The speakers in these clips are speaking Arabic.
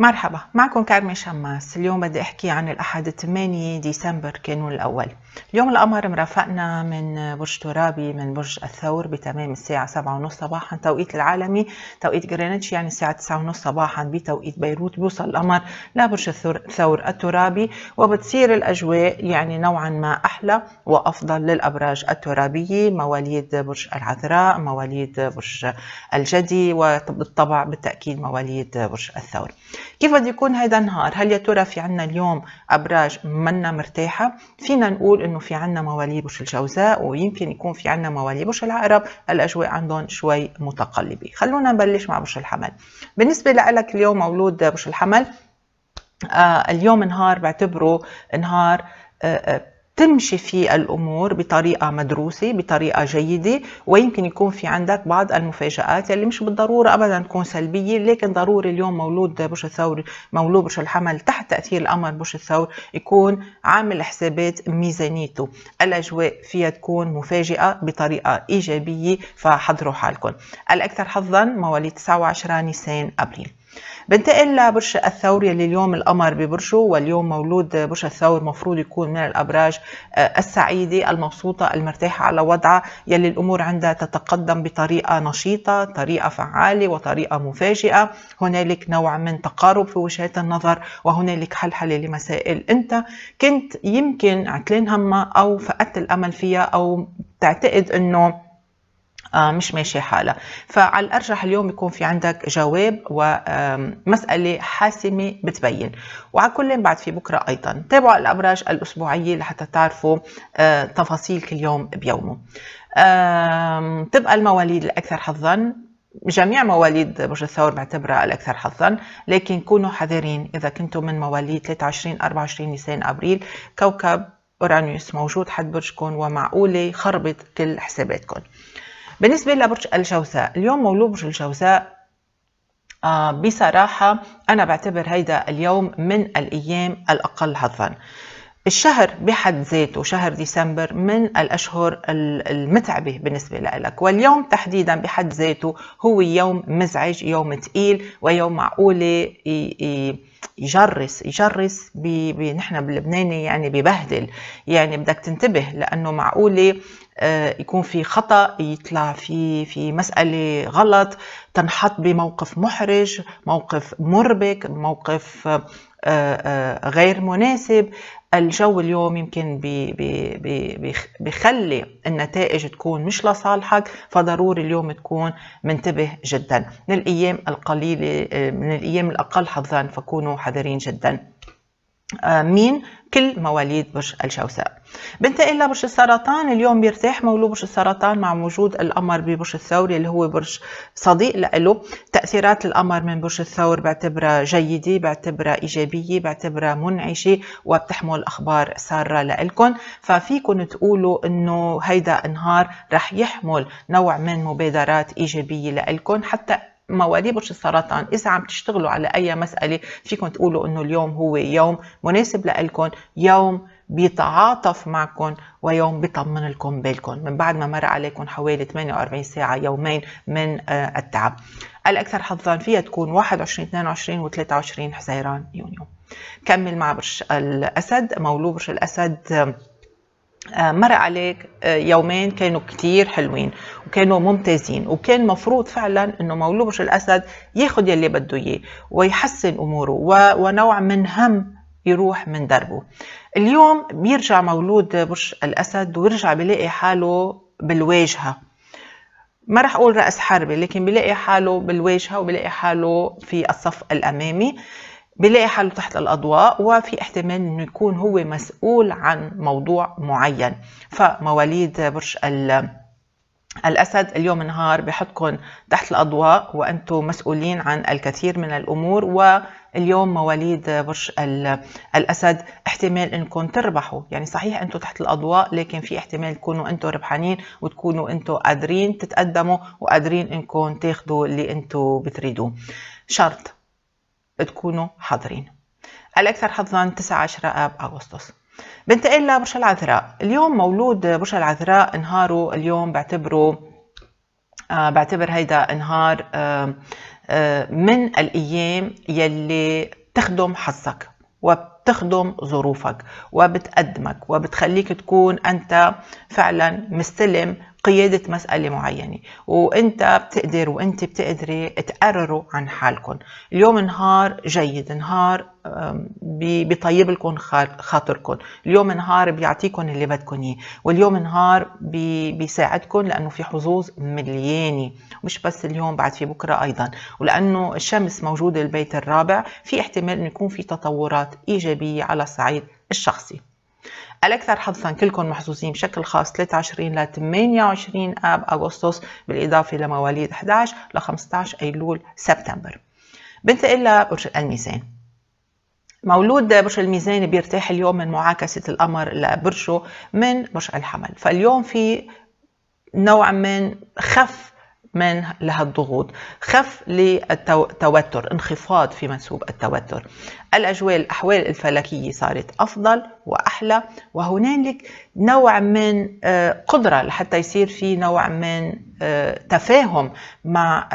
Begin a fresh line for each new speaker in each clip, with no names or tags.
مرحبا معكم كارمي شماس اليوم بدي احكي عن الاحد 8 ديسمبر كانون الاول اليوم القمر مرافقنا من برج ترابي من برج الثور بتمام الساعة 7:30 صباحا توقيت العالمي توقيت جرينتش يعني الساعة 9:30 صباحا بتوقيت بيروت بيوصل القمر لبرج الثور الترابي وبتصير الاجواء يعني نوعا ما احلى وافضل للابراج الترابية مواليد برج العذراء مواليد برج الجدي وبالطبع بالتاكيد مواليد برج الثور كيف بده يكون هذا النهار هل يا ترى في عنا اليوم ابراج منا مرتاحه فينا نقول انه في عنا مواليد برج الجوزاء ويمكن يكون في عنا مواليد برج العقرب الاجواء عندهم شوي متقلبه خلونا نبلش مع برج الحمل بالنسبه لك اليوم مولود برج الحمل آه اليوم نهار بعتبره نهار آه, آه، تمشي في الامور بطريقه مدروسه بطريقه جيده ويمكن يكون في عندك بعض المفاجات اللي مش بالضروره ابدا تكون سلبيه لكن ضروري اليوم مولود برج الثور مولود برج الحمل تحت تاثير الامر برج الثور يكون عامل حسابات ميزانيته الاجواء فيها تكون مفاجئه بطريقه ايجابيه فحضروا حالكم الاكثر حظا مواليد 29 نيسان ابريل بنتقل لبرج الثور يلي اليوم القمر ببرجه واليوم مولود برج الثور مفروض يكون من الابراج آه، السعيده المبسوطه المرتاحه على وضعها يلي الامور عندها تتقدم بطريقه نشيطه طريقه فعاله وطريقه مفاجئه هنالك نوع من تقارب في وجهات النظر وهنالك حلحله لمسائل انت كنت يمكن عتلان همها او فقدت الامل فيها او تعتقد انه آه، مش ماشي حالها فعلى الارجح اليوم يكون في عندك جواب ومساله حاسمه بتبين وعلى كل بعد في بكره ايضا تابعوا الابراج الاسبوعيه لحتى تعرفوا آه، تفاصيل كل يوم بيومه تبقى المواليد الاكثر حظا جميع مواليد برج الثور بعتبرها الأكثر حظا لكن كونوا حذرين إذا كنتم من مواليد 23 24 نيسان أبريل كوكب أورانيوس موجود حد برجكم ومعقولة يخربط كل حساباتكم بالنسبة لبرج الجوزاء اليوم مولود برج الجوزاء آه بصراحة أنا بعتبر هيدا اليوم من الأيام الأقل حظاً الشهر بحد ذاته شهر ديسمبر من الأشهر المتعبة بالنسبة لك واليوم تحديدا بحد ذاته هو يوم مزعج يوم تقيل ويوم معقولة يجرس يجرس نحن باللبناني يعني ببهدل يعني بدك تنتبه لأنه معقولة آه، يكون في خطا يطلع في في مساله غلط تنحط بموقف محرج موقف مربك موقف آه، آه، غير مناسب الجو اليوم يمكن بيخلي بخلي النتائج تكون مش لصالحك فضروري اليوم تكون منتبه جدا من الايام القليله من الايام الاقل حظا فكونوا حذرين جدا آه، مين كل مواليد برج الجوزاء بنتقل لبرج السرطان اليوم بيرتاح مولود برج السرطان مع وجود القمر ببرج الثور اللي هو برج صديق له تاثيرات القمر من برج الثور بعتبرها جيده بعتبرها ايجابيه بعتبرها منعشه وبتحمل اخبار ساره لإلكن ففيكم تقولوا انه هيدا النهار رح يحمل نوع من مبادرات ايجابيه لإلكن حتى مواليد برج السرطان اذا عم تشتغلوا على اي مساله فيكم تقولوا انه اليوم هو يوم مناسب لكم يوم بيتعاطف معكم ويوم بيطمن لكم بالكم من بعد ما مر عليكم حوالي 48 ساعة يومين من آه، التعب الأكثر حظا فيها تكون 21 22 و 23 حزيران يونيو كمل مع برج الأسد مولود برج الأسد آه، مر عليك آه، يومين كانوا كتير حلوين وكانوا ممتازين وكان مفروض فعلا انه مولوش الاسد ياخد يلي بده اياه ويحسن اموره ونوع من هم يروح من دربه اليوم بيرجع مولود برج الاسد ويرجع بيلاقي حاله بالواجهه ما راح اقول راس حربه لكن بيلاقي حاله بالواجهه وبيلاقي حاله في الصف الامامي بيلاقي حاله تحت الأضواء وفي احتمال أنه يكون هو مسؤول عن موضوع معين فمواليد برج الأسد اليوم نهار بحطكم تحت الأضواء وأنتم مسؤولين عن الكثير من الأمور واليوم مواليد برج الأسد احتمال أنكم تربحوا يعني صحيح أنتم تحت الأضواء لكن في احتمال تكونوا أنتم ربحانين وتكونوا أنتم قادرين تتقدموا وقادرين أنكم تاخذوا اللي أنتم بتريدوه شرط تكونوا حاضرين الأكثر حظا 19 آب أغسطس بنتقل لبرج العذراء اليوم مولود برج العذراء نهاره اليوم بعتبره آه بعتبر هيدا نهار آه آه من الأيام يلي بتخدم حظك وبتخدم ظروفك وبتقدمك وبتخليك تكون أنت فعلا مستلم قيادة مسألة معينة وانت بتقدر وانت بتقدري تقرروا عن حالكم اليوم نهار جيد نهار بيطيب لكم خاطركم اليوم نهار بيعطيكم اللي بدكم اياه واليوم نهار بيساعدكم لانه في حظوظ مليانه مش بس اليوم بعد في بكره ايضا ولانه الشمس موجوده البيت الرابع في احتمال انه يكون في تطورات ايجابيه على الصعيد الشخصي الأكثر حظا كلكم محظوظين بشكل خاص 23 ل 28 آب أغسطس بالإضافة لمواليد 11 ل 15 أيلول سبتمبر بنتقل لبرج الميزان مولود برج الميزان بيرتاح اليوم من معاكسة القمر لبرجه من برج الحمل فاليوم في نوع من خف من لها الضغوط خف للتوتر انخفاض في منسوب التوتر الاجواء الأحوال الفلكية صارت أفضل وأحلى وهنالك نوع من آه، قدرة لحتى يصير في نوع من آه، تفاهم مع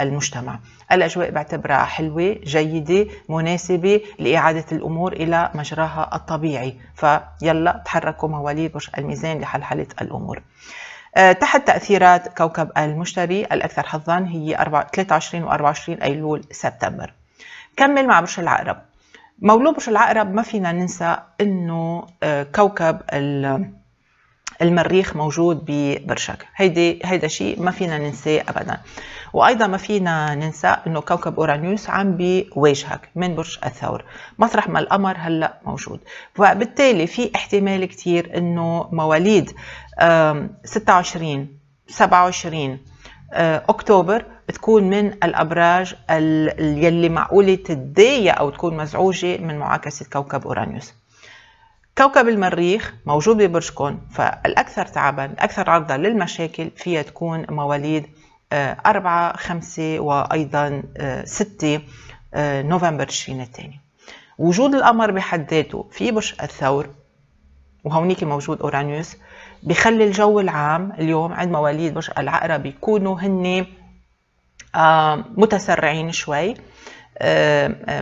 المجتمع الأجواء بعتبرها حلوة جيدة مناسبة لإعادة الأمور إلى مجراها الطبيعي فيلا تحركوا مواليد برج الميزان لحل حالة الأمور آه، تحت تأثيرات كوكب المشتري الأكثر حظا هي 23 و 24 أيلول سبتمبر كمل مع برج العقرب مولود برج العقرب ما فينا ننسى أنه آه، كوكب المريخ موجود ببرشك هيدي هيدا شيء ما فينا ننساه ابدا وايضا ما فينا ننسى انه كوكب اورانيوس عم بيواجهك من برج الثور مطرح ما القمر هلا موجود فبالتالي في احتمال كثير انه مواليد 26 27 آه، اكتوبر تكون من الابراج يلي معقوله تتضايق او تكون مزعوجه من معاكسه كوكب اورانيوس كوكب المريخ موجود ببرجكم فالأكثر تعبا أكثر عرضة للمشاكل فيها تكون مواليد آه، أربعة خمسة وأيضا آه، ستة آه، نوفمبر تشرين الثاني وجود القمر بحد ذاته في برج الثور وهونيك موجود أورانيوس بخلي الجو العام اليوم عند مواليد برج العقرب يكونوا هن متسرعين شوي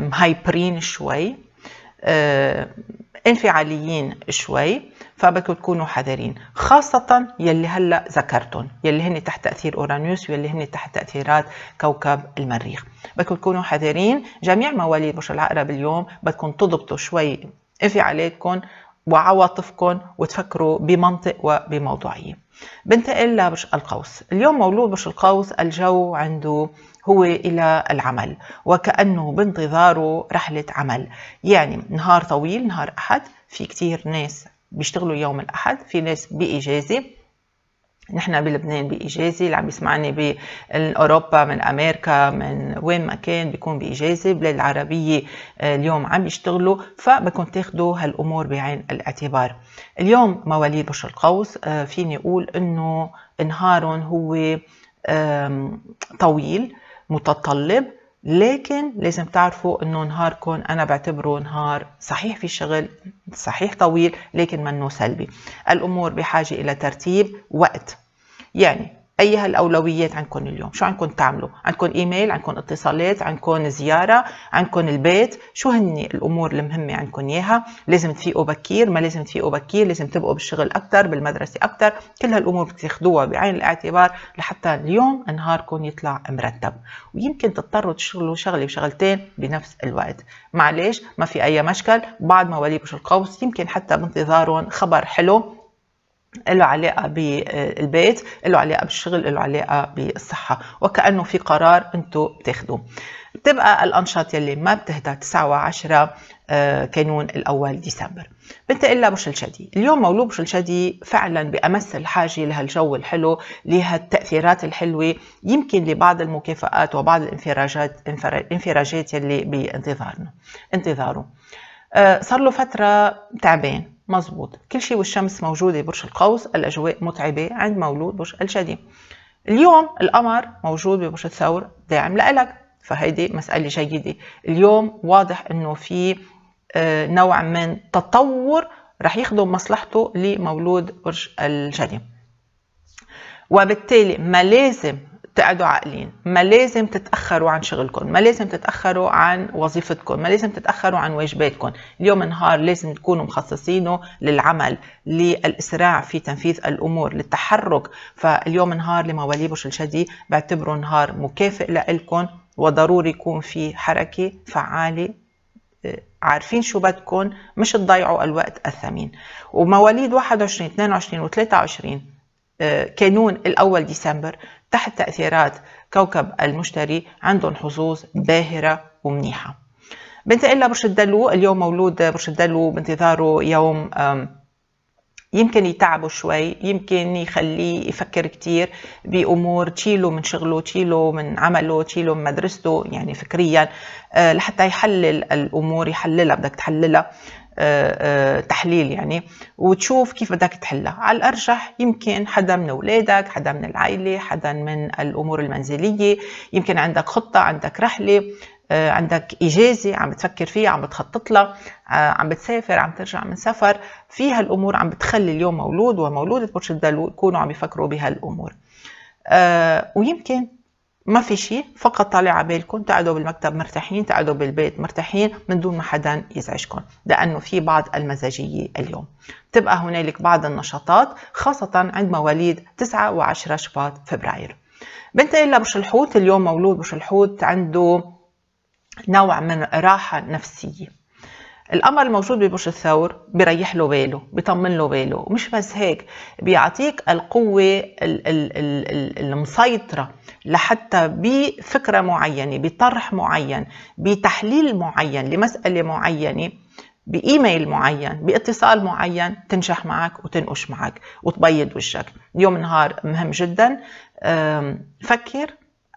مهايبرين شوي انفعاليين شوي فبدكم تكونوا حذرين خاصة يلي هلا ذكرتهم يلي هن تحت تأثير أورانيوس ويلي هن تحت تأثيرات كوكب المريخ بدكم تكونوا حذرين جميع مواليد برج العقرب اليوم بدكم تضبطوا شوي انفعالاتكم وعواطفكم وتفكروا بمنطق وبموضوعية بنتقل لبرج القوس اليوم مولود برج القوس الجو عنده هو إلى العمل وكأنه بانتظاره رحلة عمل يعني نهار طويل نهار أحد في كتير ناس بيشتغلوا يوم الأحد في ناس بإجازة نحن بلبنان بإجازة اللي عم يسمعني بأوروبا من أمريكا من وين ما كان بيكون بإجازة بلاد العربية آه، اليوم عم يشتغلوا فبدكم تاخدوا هالأمور بعين الاعتبار اليوم مواليد بشر القوس آه، فيني أقول أنه نهارهم هو طويل متطلب لكن لازم تعرفوا انه نهاركم انا بعتبره نهار صحيح في شغل صحيح طويل لكن منه سلبي الامور بحاجه الى ترتيب وقت يعني اي هالاولويات عندكم اليوم شو عندكم تعملوا عندكم ايميل عندكم اتصالات عندكم زياره عندكم البيت شو هن الامور المهمه عندكم اياها لازم تفيقوا بكير ما لازم تفيقوا بكير لازم تبقوا بالشغل اكثر بالمدرسه اكثر كل هالامور بتاخذوها بعين الاعتبار لحتى اليوم نهاركم يطلع مرتب ويمكن تضطروا تشتغلوا شغله وشغلتين بنفس الوقت معليش ما في اي مشكل بعد ما وليكم القوس يمكن حتى بانتظارهم خبر حلو له علاقة بالبيت له علاقة بالشغل له علاقة بالصحة وكأنه في قرار انتو بتاخدوه بتبقى الأنشطة يلي ما بتهدى 9 و10 آه، كانون الأول ديسمبر بنتقل لبرج الشدي اليوم مولود برج الشدي فعلا بأمس الحاجة لهالجو الحلو لهالتأثيرات الحلوة يمكن لبعض المكافآت وبعض الانفراجات الانفراجات يلي بانتظارنا انتظاره آه، صار له فترة تعبان مظبوط كل شيء والشمس موجودة برج القوس الأجواء متعبة عند مولود برج الجدي اليوم القمر موجود ببرج الثور داعم لإلك فهيدي مسألة جيدة اليوم واضح أنه في آه، نوع من تطور رح يخدم مصلحته لمولود برج الجدي وبالتالي ما لازم تقعدوا عاقلين ما لازم تتأخروا عن شغلكم ما لازم تتأخروا عن وظيفتكم ما لازم تتأخروا عن واجباتكم اليوم نهار لازم تكونوا مخصصينه للعمل للإسراع في تنفيذ الأمور للتحرك فاليوم نهار برج الشدي بعتبره نهار مكافئ لإلكم وضروري يكون في حركة فعالة آه، عارفين شو بدكم مش تضيعوا الوقت الثمين ومواليد 21 22 و23 كانون الأول ديسمبر تحت تأثيرات كوكب المشتري عندهم حظوظ باهرة ومنيحة بنتقل لبرج الدلو اليوم مولود برج الدلو بانتظاره يوم يمكن يتعبه شوي يمكن يخليه يفكر كتير بأمور تشيله من شغله تشيله من عمله تشيله من مدرسته يعني فكريا آه، لحتى يحلل الأمور يحللها بدك تحللها آه، آه، تحليل يعني وتشوف كيف بدك تحلها على الأرجح يمكن حدا من أولادك حدا من العائلة حدا من الأمور المنزلية يمكن عندك خطة عندك رحلة آه، عندك إجازة عم بتفكر فيها عم بتخطط لها آه، عم بتسافر عم ترجع من سفر في هالأمور عم بتخلي اليوم مولود ومولودة برج الدلو يكونوا عم يفكروا بهالأمور آه، ويمكن ما في شيء فقط طالع على بالكم تقعدوا بالمكتب مرتاحين تقعدوا بالبيت مرتاحين من دون ما حدا يزعجكم لانه في بعض المزاجيه اليوم بتبقى هنالك بعض النشاطات خاصه عند مواليد 9 و10 شباط فبراير بنتقل لبرج الحوت اليوم مولود برج الحوت عنده نوع من راحة نفسية القمر الموجود ببرج الثور بيريح له باله بيطمن له باله ومش بس هيك بيعطيك القوة المسيطرة لحتى بفكرة معينة بطرح معين بتحليل معين لمسألة معينة بايميل معين باتصال معين تنجح معك وتنقش معك وتبيض وجهك يوم نهار مهم جدا فكر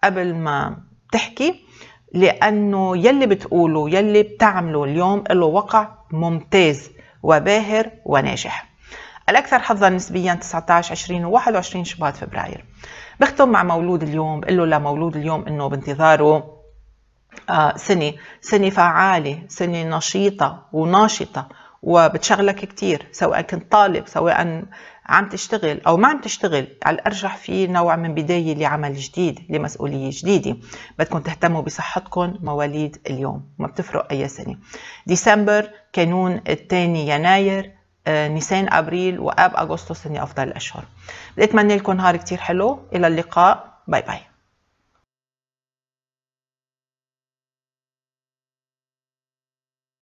قبل ما تحكي لأنه يلي بتقوله يلي بتعمله اليوم له وقع ممتاز وباهر وناجح الأكثر حظا نسبيا 19 20 و21 شباط فبراير بختم مع مولود اليوم بقول له لمولود اليوم انه بانتظاره آه سنة سنة فعالة سنة نشيطة وناشطة وبتشغلك كتير سواء كنت طالب سواء عم تشتغل او ما عم تشتغل على الارجح في نوع من بدايه لعمل جديد لمسؤوليه جديده بدكم تهتموا بصحتكم مواليد اليوم ما بتفرق اي سنه ديسمبر كانون الثاني يناير آه، نيسان ابريل واب اغسطس هن افضل الاشهر بتمنى لكم نهار كتير حلو الى اللقاء باي باي